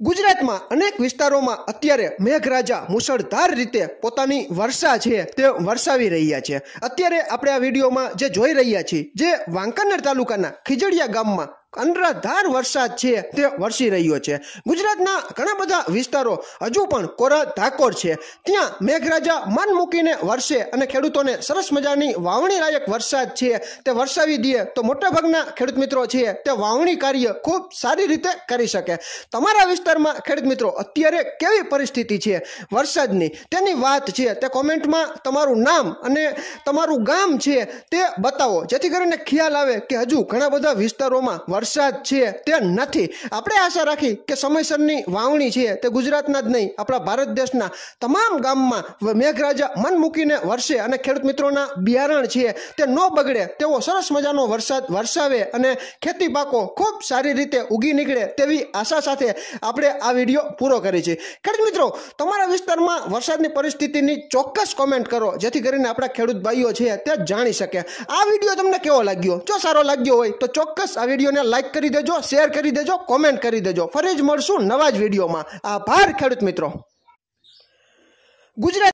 ગુજરાતમાં અનેક વિસ્તારોમાં અત્યારે મેઘરાજા મુશળધાર રીતે પોતાની વર્ષા છે તે વરસાવી રહ્યા છે અત્યારે આપણે આ વિડીયોમાં જે જોઈ રહ્યા છીએ જે વાંકાનેર તાલુકાના ખીજડીયા ગામમાં અનરાધાર વરસાદ છે તે વરસી રહ્યો છે ગુજરાતના ઘણા બધા વિસ્તારો હજુ પણ કોરા ધાકોર છે ત્યાં મેઘરાજા મન મૂકીને વરસે અને ખેડૂતોને સરસ મજાની વાવણીલાયક વરસાદ છે તે વરસાવી દઈએ તો મોટાભાગના ખેડૂત મિત્રો છે તે વાવણી કાર્ય ખૂબ સારી રીતે કરી શકે તમારા વિસ્તારમાં ખેડૂત મિત્રો અત્યારે કેવી પરિસ્થિતિ છે વરસાદની તેની વાત છે તે કોમેન્ટમાં તમારું નામ અને તમારું ગામ છે તે બતાવો જેથી કરીને ખ્યાલ આવે કે હજુ ઘણા બધા વિસ્તારોમાં વરસાદ છે તે નથી આપણે આશા રાખી કે સમયસરની વાવણી છે તે ગુજરાતના જ નહીં આપણા ભારત દેશના તમામ ગામમાં મેઘરાજા મન મૂકીને વરસે અને ખેડૂત મિત્રોના બિયારણ છે તે ન બગડે તેવો સરસ મજાનો વરસાદ વરસાવે અને ખેતી પાકો ખૂબ સારી રીતે ઉગી નીકળે તેવી આશા સાથે આપણે આ વિડીયો પૂરો કરી છીએ ખેડૂત મિત્રો તમારા વિસ્તારમાં વરસાદની પરિસ્થિતિની ચોક્કસ કોમેન્ટ કરો જેથી કરીને આપણા ખેડૂત ભાઈઓ છે તે જાણી શકે આ વિડીયો તમને કેવો લાગ્યો જો સારો લાગ્યો હોય તો ચોક્કસ આ વિડીયોને લાઇક કરી દેજો શેર કરી દેજો કોમેન્ટ કરી દેજો ફરી જ મળશું નવા જ વિડીયોમાં આભાર ખેડૂત મિત્રો ગુજરાત